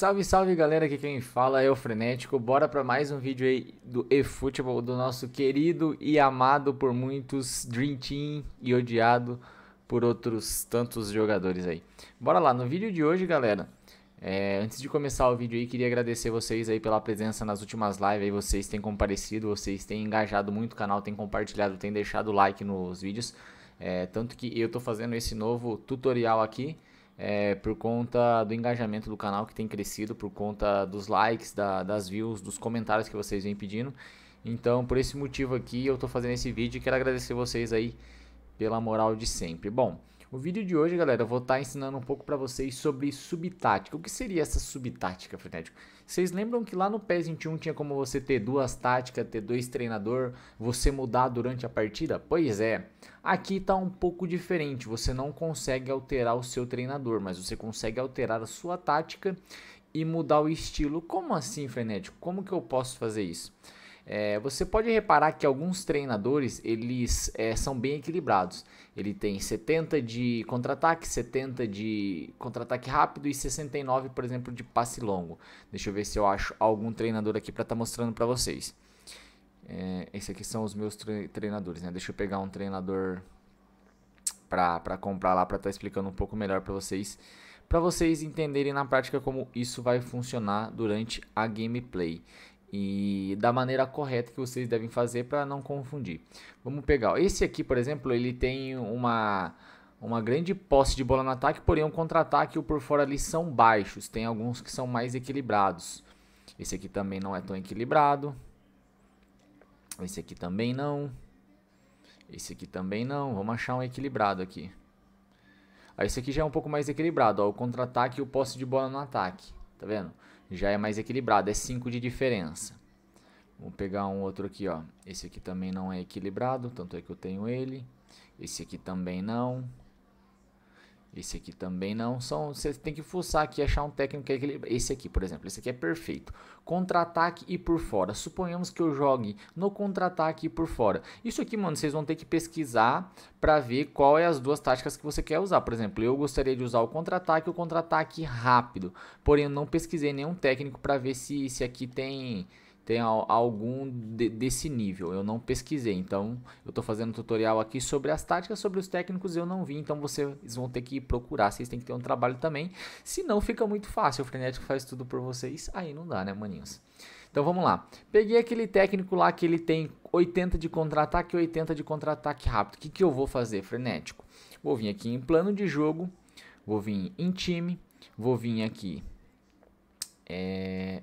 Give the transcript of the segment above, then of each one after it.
Salve, salve galera, aqui quem fala é o Frenético. Bora para mais um vídeo aí do eFootball, do nosso querido e amado por muitos Dream Team e odiado por outros tantos jogadores aí. Bora lá, no vídeo de hoje, galera, é, antes de começar o vídeo aí, queria agradecer vocês aí pela presença nas últimas lives aí, vocês têm comparecido, vocês têm engajado muito o canal, têm compartilhado, têm deixado like nos vídeos, é, tanto que eu tô fazendo esse novo tutorial aqui, é, por conta do engajamento do canal que tem crescido, por conta dos likes, da, das views, dos comentários que vocês vêm pedindo. Então, por esse motivo aqui, eu estou fazendo esse vídeo e quero agradecer vocês aí pela moral de sempre. Bom, o vídeo de hoje, galera, eu vou estar tá ensinando um pouco para vocês sobre subtática. O que seria essa subtática, frenético? Vocês lembram que lá no PES 21 tinha como você ter duas táticas, ter dois treinador, você mudar durante a partida? Pois é, aqui está um pouco diferente, você não consegue alterar o seu treinador, mas você consegue alterar a sua tática e mudar o estilo. Como assim, frenético? Como que eu posso fazer isso? É, você pode reparar que alguns treinadores eles é, são bem equilibrados. Ele tem 70 de contra-ataque, 70 de contra-ataque rápido e 69, por exemplo, de passe longo. Deixa eu ver se eu acho algum treinador aqui para estar tá mostrando para vocês. É, esse aqui são os meus treinadores, né? Deixa eu pegar um treinador para comprar lá para estar tá explicando um pouco melhor para vocês, para vocês entenderem na prática como isso vai funcionar durante a gameplay e da maneira correta que vocês devem fazer para não confundir. Vamos pegar, esse aqui, por exemplo, ele tem uma uma grande posse de bola no ataque, porém um contra-ataque e o por fora ali são baixos. Tem alguns que são mais equilibrados. Esse aqui também não é tão equilibrado. Esse aqui também não. Esse aqui também não. Vamos achar um equilibrado aqui. Ah, esse aqui já é um pouco mais equilibrado. Ó, o contra-ataque e o posse de bola no ataque. Tá vendo? já é mais equilibrado, é 5 de diferença. Vou pegar um outro aqui, ó. Esse aqui também não é equilibrado, tanto é que eu tenho ele. Esse aqui também não. Esse aqui também não são. Você tem que fuçar aqui e achar um técnico que é equilibra. Esse aqui, por exemplo, esse aqui é perfeito. Contra-ataque e por fora. Suponhamos que eu jogue no contra-ataque e por fora. Isso aqui, mano, vocês vão ter que pesquisar para ver qual é as duas táticas que você quer usar. Por exemplo, eu gostaria de usar o contra-ataque e o contra-ataque rápido. Porém, eu não pesquisei nenhum técnico para ver se esse aqui tem tem algum de, desse nível. Eu não pesquisei, então eu estou fazendo um tutorial aqui sobre as táticas, sobre os técnicos, eu não vi, então vocês vão ter que procurar, vocês têm que ter um trabalho também, se não fica muito fácil, o frenético faz tudo por vocês, aí não dá, né, maninhos? Então vamos lá. Peguei aquele técnico lá que ele tem 80 de contra-ataque e 80 de contra-ataque rápido. O que, que eu vou fazer, frenético? Vou vir aqui em plano de jogo, vou vir em time, vou vir aqui é,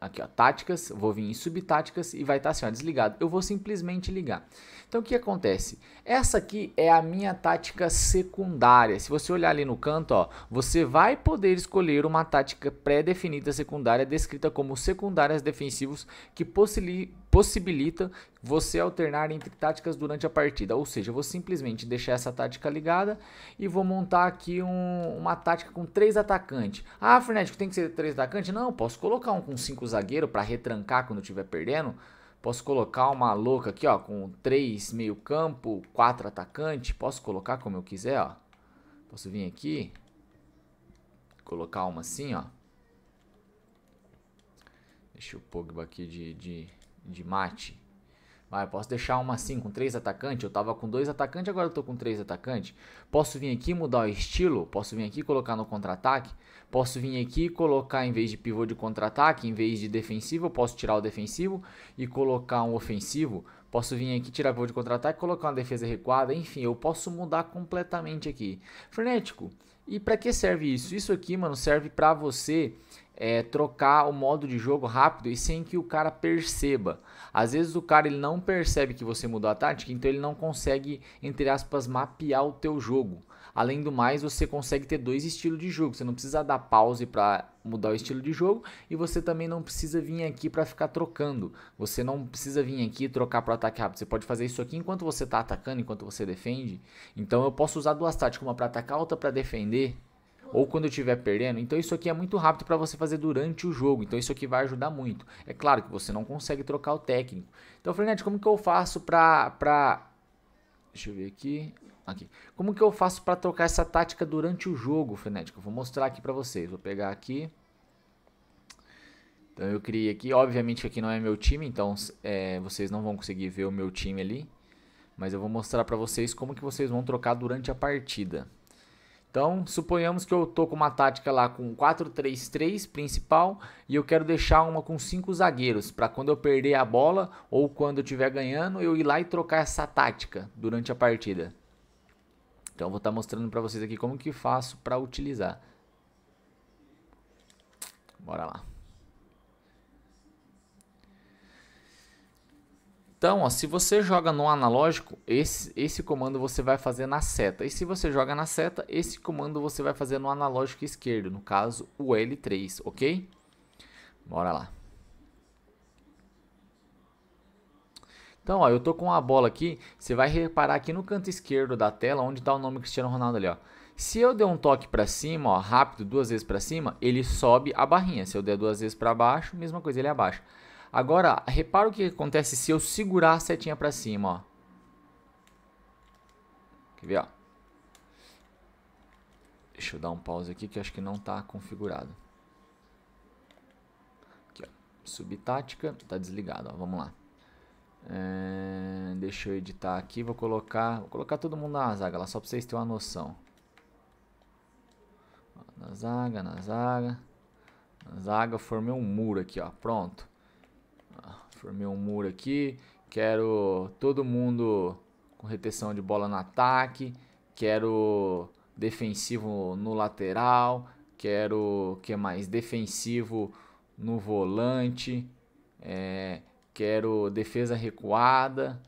aqui ó, táticas, vou vir em subtáticas e vai estar tá assim ó, desligado. Eu vou simplesmente ligar. Então o que acontece? Essa aqui é a minha tática secundária. Se você olhar ali no canto, ó, você vai poder escolher uma tática pré-definida secundária descrita como secundárias defensivos que possibilitam possibilita você alternar entre táticas durante a partida. Ou seja, eu vou simplesmente deixar essa tática ligada e vou montar aqui um, uma tática com três atacantes. Ah, Frenético, tem que ser três atacantes? Não, posso colocar um com cinco zagueiro para retrancar quando estiver perdendo. Posso colocar uma louca aqui, ó, com três meio campo, quatro atacante. Posso colocar como eu quiser, ó. Posso vir aqui, colocar uma assim, ó. Deixa o Pogba aqui de, de de mate. Vai, posso deixar uma assim com três atacantes? Eu tava com dois atacantes, agora eu tô com três atacantes. Posso vir aqui mudar o estilo? Posso vir aqui colocar no contra-ataque? Posso vir aqui colocar em vez de pivô de contra-ataque, em vez de defensivo, eu posso tirar o defensivo e colocar um ofensivo. Posso vir aqui tirar pivô de contra-ataque, e colocar uma defesa recuada, enfim, eu posso mudar completamente aqui. Frenético. E para que serve isso? Isso aqui, mano, serve para você é, trocar o modo de jogo rápido e sem que o cara perceba. Às vezes o cara ele não percebe que você mudou a tática, então ele não consegue, entre aspas, mapear o teu jogo. Além do mais, você consegue ter dois estilos de jogo. Você não precisa dar pause para mudar o estilo de jogo e você também não precisa vir aqui para ficar trocando. Você não precisa vir aqui trocar para ataque rápido. Você pode fazer isso aqui enquanto você está atacando, enquanto você defende. Então eu posso usar duas táticas, uma para atacar, outra para defender ou quando eu estiver perdendo. Então isso aqui é muito rápido para você fazer durante o jogo. Então isso aqui vai ajudar muito. É claro que você não consegue trocar o técnico. Então, Fernandes, como que eu faço para pra... Deixa eu ver aqui. Aqui. Como que eu faço para trocar essa tática durante o jogo, Frenético? Eu vou mostrar aqui para vocês. Vou pegar aqui. Então eu criei aqui. Obviamente aqui não é meu time, então é, vocês não vão conseguir ver o meu time ali. Mas eu vou mostrar para vocês como que vocês vão trocar durante a partida. Então, suponhamos que eu estou com uma tática lá com 4-3-3 principal e eu quero deixar uma com 5 zagueiros, para quando eu perder a bola ou quando eu estiver ganhando, eu ir lá e trocar essa tática durante a partida. Então, eu vou estar tá mostrando para vocês aqui como que faço para utilizar. Bora lá. Então, ó, se você joga no analógico, esse, esse comando você vai fazer na seta. E se você joga na seta, esse comando você vai fazer no analógico esquerdo, no caso o L3, ok? Bora lá. Então, ó, eu tô com a bola aqui, você vai reparar aqui no canto esquerdo da tela, onde está o nome Cristiano Ronaldo ali, ó. Se eu der um toque para cima, ó, rápido, duas vezes para cima, ele sobe a barrinha. Se eu der duas vezes para baixo, mesma coisa, ele abaixa. Agora, repara o que acontece se eu segurar a setinha para cima, ó. Quer ver, ó. Deixa eu dar um pause aqui que acho que não está configurado. Aqui, ó. Subtática, está desligado, ó. Vamos lá. É... Deixa eu editar aqui, vou colocar, vou colocar todo mundo na zaga lá, só para vocês terem uma noção. na zaga, na zaga. Na zaga, formei um muro aqui, ó. Pronto. Formei um muro aqui. Quero todo mundo com retenção de bola no ataque. Quero defensivo no lateral. Quero que mais? Defensivo no volante. É, quero defesa recuada.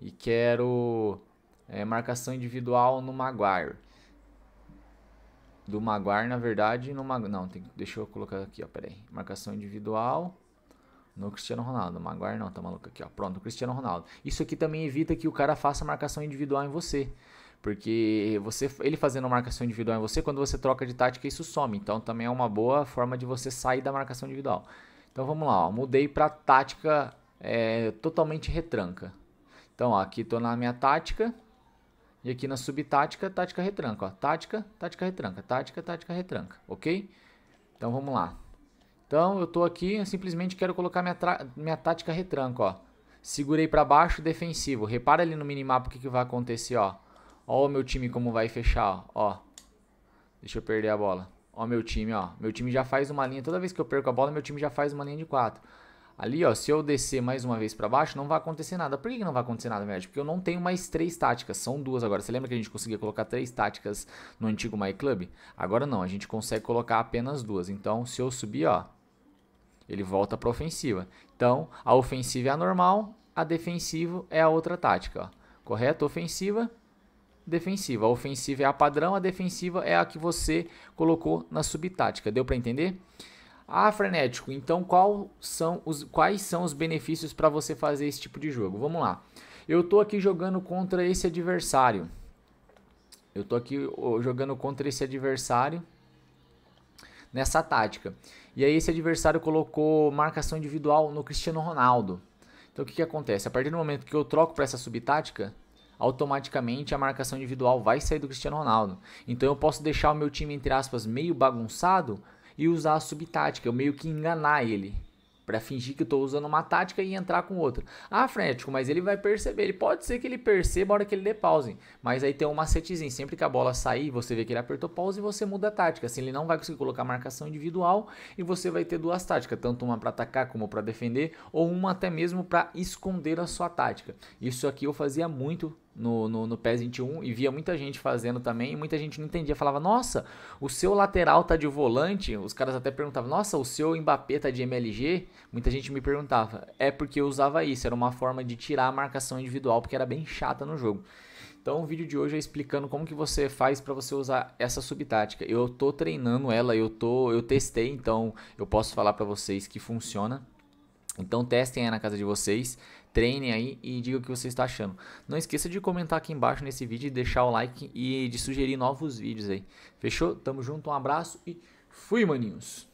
E quero é, marcação individual no Maguire do Maguire, na verdade, no Maguire. Não, tem, deixa eu colocar aqui, ó, peraí. Marcação individual. No Cristiano Ronaldo. mas Maguire não, tá maluco aqui, ó. Pronto, no Cristiano Ronaldo. Isso aqui também evita que o cara faça marcação individual em você. Porque você, ele fazendo marcação individual em você, quando você troca de tática, isso some. Então também é uma boa forma de você sair da marcação individual. Então vamos lá, ó. mudei para tática é, totalmente retranca. Então ó, aqui estou na minha tática e aqui na subtática, tática retranca. Ó. Tática, tática retranca, tática, tática retranca, ok? Então vamos lá. Então eu estou aqui, eu simplesmente quero colocar minha, minha tática retranca, ó. Segurei para baixo, defensivo. Repara ali no minimapa o que, que vai acontecer, ó. Ó o meu time como vai fechar, ó. ó. Deixa eu perder a bola. Ó meu time, ó. Meu time já faz uma linha. Toda vez que eu perco a bola, meu time já faz uma linha de 4. Ali, ó, se eu descer mais uma vez para baixo, não vai acontecer nada. Por que, que não vai acontecer nada, médio Porque eu não tenho mais três táticas, são duas agora. Você lembra que a gente conseguia colocar três táticas no antigo My Club? Agora não, a gente consegue colocar apenas duas. Então, se eu subir, ó, ele volta para ofensiva. Então, a ofensiva é a normal, a defensiva é a outra tática. Ó. Correto? Ofensiva, defensiva. A ofensiva é a padrão, a defensiva é a que você colocou na subtática. Deu para entender? Ah, frenético. Então, são os, quais são os benefícios para você fazer esse tipo de jogo? Vamos lá. Eu estou aqui jogando contra esse adversário. Eu estou aqui jogando contra esse adversário nessa tática. E aí esse adversário colocou marcação individual no Cristiano Ronaldo. Então o que, que acontece? A partir do momento que eu troco para essa subtática, automaticamente a marcação individual vai sair do Cristiano Ronaldo. Então eu posso deixar o meu time, entre aspas, meio bagunçado e usar a subtática, eu meio que enganar ele para fingir que estou usando uma tática e entrar com outra. Ah, frenético, mas ele vai perceber. Ele pode ser que ele perceba a hora que ele dê pause. Mas aí tem um macetezinho. Sempre que a bola sair, você vê que ele apertou pause e você muda a tática. Assim ele não vai conseguir colocar marcação individual e você vai ter duas táticas, tanto uma para atacar como para defender, ou uma até mesmo para esconder a sua tática. Isso aqui eu fazia muito no, no, no PES 21 e via muita gente fazendo também, e muita gente não entendia, falava, nossa, o seu lateral tá de volante, os caras até perguntavam, nossa, o seu Mbappé tá de MLG? Muita gente me perguntava, é porque eu usava isso, era uma forma de tirar a marcação individual, porque era bem chata no jogo. Então o vídeo de hoje é explicando como que você faz para você usar essa subtática. Eu tô treinando ela, eu tô, eu testei, então eu posso falar para vocês que funciona. Então testem aí na casa de vocês treinem aí e diga o que você está achando. Não esqueça de comentar aqui embaixo nesse vídeo, deixar o like e de sugerir novos vídeos aí. Fechou? Tamo junto, um abraço e fui, maninhos!